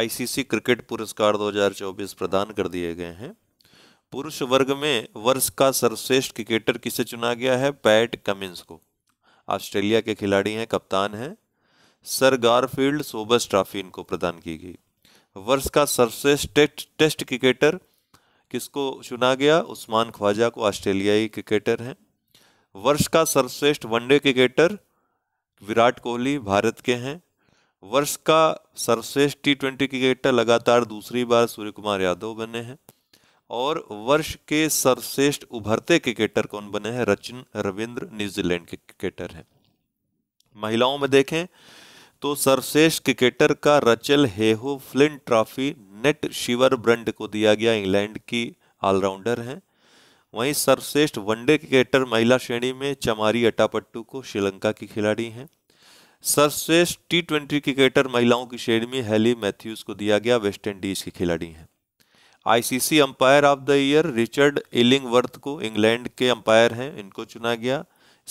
ICC cricket पुरस्कार 2024 प्रदान कर दिए गए हैं पुरुष वर्ग में वर्ष का सर्वश्रेष्ठ क्रिकेटर किसे चुना गया है पैट कमिंस को ऑस्ट्रेलिया के खिलाड़ी हैं कप्तान हैं सर गारफील्ड सोबस ट्रॉफी इनको प्रदान की गई वर्ष का सर्वश्रेष्ठ टेस्ट टेस्ट क्रिकेटर किसको चुना गया उस्मान ख्वाजा को ऑस्ट्रेलियाई क्रिकेटर हैं वर्ष का सर्वश्रेष्ठ वनडे क्रिकेटर विराट कोहली भारत के हैं वर्ष का सर्वश्रेष्ठ टी ट्वेंटी क्रिकेटर लगातार दूसरी बार सूर्य कुमार यादव बने हैं और वर्ष के सर्वश्रेष्ठ उभरते क्रिकेटर कौन बने हैं रचिन रविंद्र न्यूजीलैंड के क्रिकेटर हैं महिलाओं में देखें तो सर्वश्रेष्ठ क्रिकेटर का Rachael Heyhoe Flint trophy Nat Sciver Brunt को दिया गया इंग्लैंड की ऑलराउंडर हैं वहीं सर्वश्रेष्ठ वनडे क्रिकेटर महिला श्रेणी में चमारी अटापट्टू को श्रीलंका की खिलाड़ी हैं सर्वश्रेष्ठ टी ट्वेंटी क्रिकेटर महिलाओं की श्रेणी में हेली मैथ्यूज को दिया गया वेस्ट इंडीज़ की खिलाड़ी हैं ICC umpire of the year Richard Illingworth को इंग्लैंड के अंपायर हैं इनको चुना गया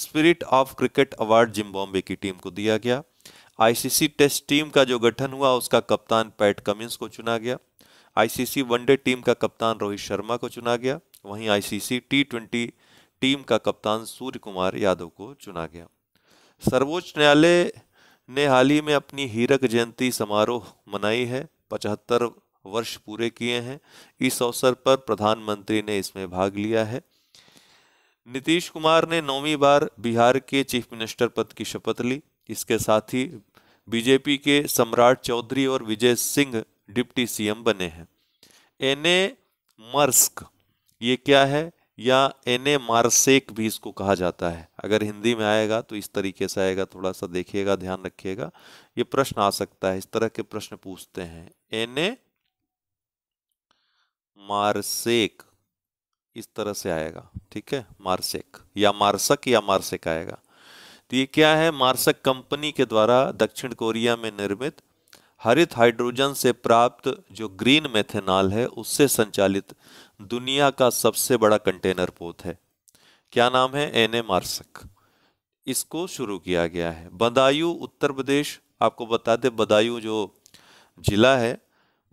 spirit of cricket award Zimbabwe की टीम को दिया गया आईसीसी टेस्ट टीम का जो गठन हुआ उसका कप्तान पैट कमिंस को चुना गया आईसीसी वनडे टीम का कप्तान रोहित शर्मा को चुना गया वहीं आईसीसी टी ट्वेंटी टीम का कप्तान सूर्य कुमार यादव को चुना गया सर्वोच्च न्यायालय ने हाल ही में अपनी हीरक जयंती समारोह मनाई है पचहत्तर वर्ष पूरे किए हैं इस अवसर पर प्रधानमंत्री ने इसमें भाग लिया है नीतीश कुमार ने नौवीं बार बिहार के चीफ मिनिस्टर पद की शपथ ली इसके साथ ही बीजेपी के सम्राट चौधरी और विजय सिंह डिप्टी सीएम बने हैं एन ए मर्स्क ये क्या है या एने मार्सेक भी इसको कहा जाता है अगर हिंदी में आएगा तो इस तरीके से आएगा थोड़ा सा देखिएगा ध्यान रखिएगा ये प्रश्न आ सकता है इस तरह के प्रश्न पूछते हैं एने मार्सेक इस तरह से आएगा ठीक है मार्सेक या मार्सक या मार्सेक आएगा तो ये क्या है मार्सक कंपनी के द्वारा दक्षिण कोरिया में निर्मित हरित हाइड्रोजन से प्राप्त जो ग्रीन मेथेनॉल है उससे संचालित दुनिया का सबसे बड़ा कंटेनर पोत है क्या नाम है एन ए मार्सक इसको शुरू किया गया है बदायूं उत्तर प्रदेश आपको बता दें बदायूं जो जिला है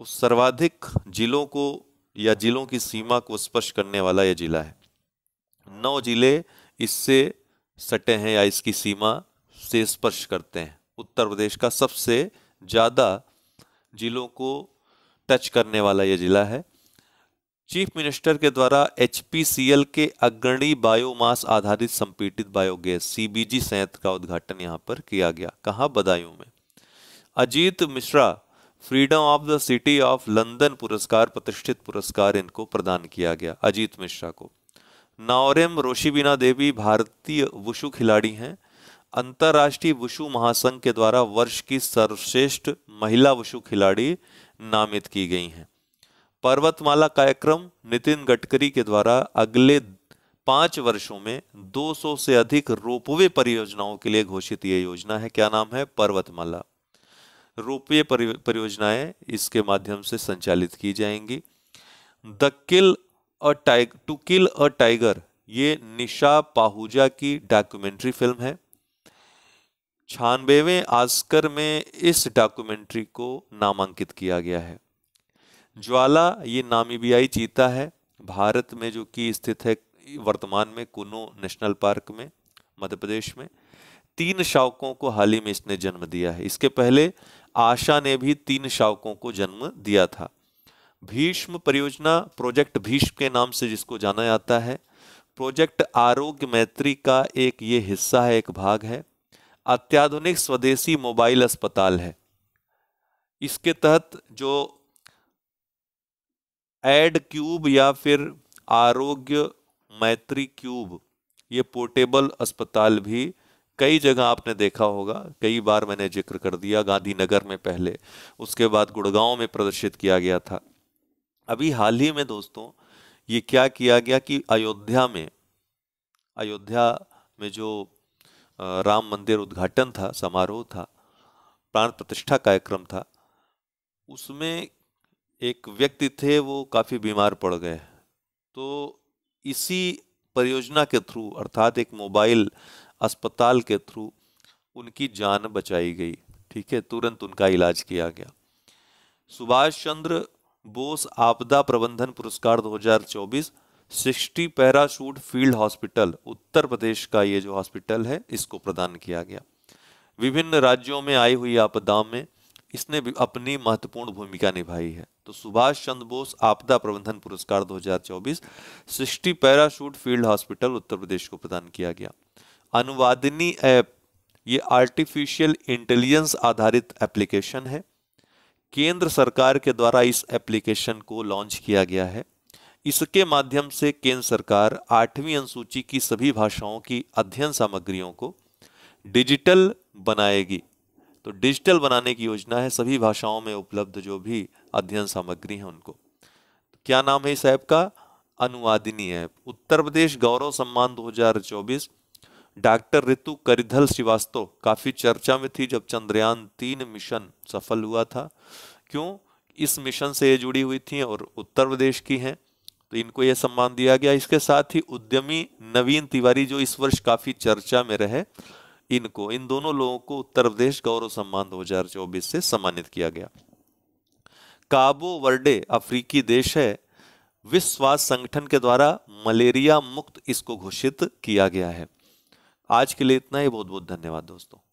उस सर्वाधिक जिलों को या जिलों की सीमा को स्पर्श करने वाला यह जिला है नौ जिले इससे सटे हैं या इसकी सीमा से स्पर्श करते हैं उत्तर प्रदेश का सबसे ज़्यादा जिलों को टच करने वाला यह जिला है चीफ मिनिस्टर के द्वारा एचपीसीएल के अग्रणी बायोमास आधारित संपीड़ित बायोगैस सीबीजी संयंत्र का उद्घाटन यहाँ पर किया गया कहाँ बदायूं में Ajit Mishra freedom of the city of London पुरस्कार प्रतिष्ठित पुरस्कार इनको प्रदान किया गया अजीत मिश्रा को नावरेम रोशिबीना देवी भारतीय वुशु खिलाड़ी हैं अंतर्राष्ट्रीय वुशु महासंघ के द्वारा वर्ष की सर्वश्रेष्ठ महिला वुशु खिलाड़ी नामित की गई हैं पर्वतमाला कार्यक्रम नितिन गडकरी के द्वारा अगले पांच वर्षों में 200 से अधिक रोपवे परियोजनाओं के लिए घोषित यह योजना है क्या नाम है पर्वतमाला रोपवे परियोजनाएं इसके माध्यम से संचालित की जाएंगी द किल अ टाइग टू किल अ टाइगर ये निशा पाहुजा की डॉक्यूमेंट्री फिल्म है छानबेवें आस्कर में इस डॉक्यूमेंट्री को नामांकित किया गया है ज्वाला ये नामीबियाई चीता है भारत में जो कि स्थित है वर्तमान में कुनो नेशनल पार्क में मध्य प्रदेश में तीन शावकों को हाल ही में इसने जन्म दिया है इसके पहले आशा ने भी तीन शावकों को जन्म दिया था भीष्म परियोजना प्रोजेक्ट भीष्म के नाम से जिसको जाना जाता है प्रोजेक्ट आरोग्य मैत्री का एक ये हिस्सा है एक भाग है अत्याधुनिक स्वदेशी मोबाइल अस्पताल है इसके तहत जो एड क्यूब या फिर आरोग्य मैत्री क्यूब ये पोर्टेबल अस्पताल भी कई जगह आपने देखा होगा कई बार मैंने जिक्र कर दिया गांधीनगर में पहले उसके बाद गुड़गांव में प्रदर्शित किया गया था अभी हाल ही में दोस्तों ये क्या किया गया कि अयोध्या में अयोध्या में जो राम मंदिर उद्घाटन था समारोह था प्राण प्रतिष्ठा कार्यक्रम था उसमें एक व्यक्ति थे वो काफ़ी बीमार पड़ गए तो इसी परियोजना के थ्रू अर्थात एक मोबाइल अस्पताल के थ्रू उनकी जान बचाई गई ठीक है तुरंत उनका इलाज किया गया सुभाष चंद्र बोस आपदा प्रबंधन पुरस्कार 2024 sixty parachute field hospital Uttar Pradesh का ये जो हॉस्पिटल है इसको प्रदान किया गया विभिन्न राज्यों में आई हुई आपदाओं में इसने भी अपनी महत्वपूर्ण भूमिका निभाई है तो सुभाष चंद्र बोस आपदा प्रबंधन पुरस्कार 2024 सृष्टि parachute field hospital Uttar Pradesh को प्रदान किया गया अनुवादिनी ऐप ये आर्टिफिशियल इंटेलिजेंस आधारित एप्लीकेशन है केंद्र सरकार के द्वारा इस एप्लीकेशन को लॉन्च किया गया है इसके माध्यम से केंद्र सरकार आठवीं अनुसूची की सभी भाषाओं की अध्ययन सामग्रियों को डिजिटल बनाएगी तो डिजिटल बनाने की योजना है सभी भाषाओं में उपलब्ध जो भी अध्ययन सामग्री है उनको तो क्या नाम है इस ऐप का अनुवादिनी ऐप उत्तर प्रदेश गौरव सम्मान 2024 डॉक्टर ऋतु करिधल श्रीवास्तव काफ़ी चर्चा में थी जब चंद्रयान तीन मिशन सफल हुआ था क्यों इस मिशन से ये जुड़ी हुई थी और उत्तर प्रदेश की हैं तो इनको यह सम्मान दिया गया इसके साथ ही उद्यमी नवीन तिवारी जो इस वर्ष काफ़ी चर्चा में रहे इनको इन दोनों लोगों को उत्तर प्रदेश गौरव सम्मान 2024 से सम्मानित किया गया काबो वर्डे अफ्रीकी देश है विश्व स्वास्थ्य संगठन के द्वारा मलेरिया मुक्त इसको घोषित किया गया है आज के लिए इतना ही बहुत बहुत धन्यवाद दोस्तों